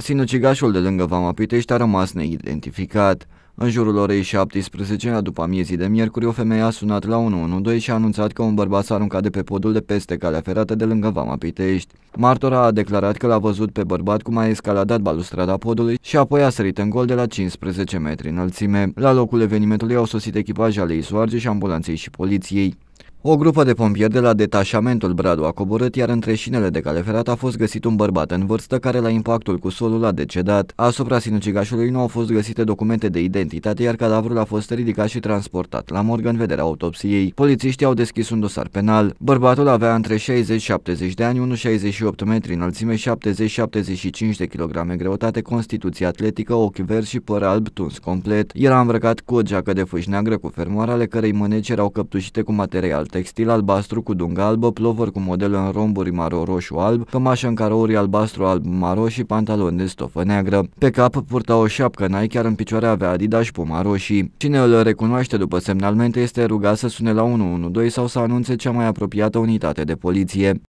Sinucigașul de lângă Vama Pitești a rămas neidentificat. În jurul orei 17, după amiezii de miercuri, o femeie a sunat la 112 și a anunțat că un bărbat s-a aruncat de pe podul de peste calea ferată de lângă Vama Pitești. Martora a declarat că l-a văzut pe bărbat cum a escaladat balustrada podului și apoi a sărit în gol de la 15 metri înălțime. La locul evenimentului au sosit echipaje ale Isoarge și ambulanței și poliției. O grupă de pompieri de la detașamentul Bradu a coborât, iar între șinele de cale ferată a fost găsit un bărbat în vârstă care la impactul cu solul a decedat. Asupra sinucigașului nu au fost găsite documente de identitate, iar cadavrul a fost ridicat și transportat la morgă în vederea autopsiei. Polițiștii au deschis un dosar penal. Bărbatul avea între 60-70 de ani, 1,68 metri înălțime, 70-75 de kg greutate, constituție atletică, ochi verzi și păr alb tuns complet. Era îmbrăcat cu o geacă de fâși neagră cu fermoare ale cărei mâneci erau căptușite cu material textil albastru cu dungă albă, plovăr cu modele în romburi maro-roșu-alb, cămașă în carouri albastru-alb-maro și pantaloni de stofă neagră. Pe cap purta o șapcă nai chiar în picioare avea Adidas și puma roșii. Cine îl recunoaște după semnalmente este rugat să sune la 112 sau să anunțe cea mai apropiată unitate de poliție.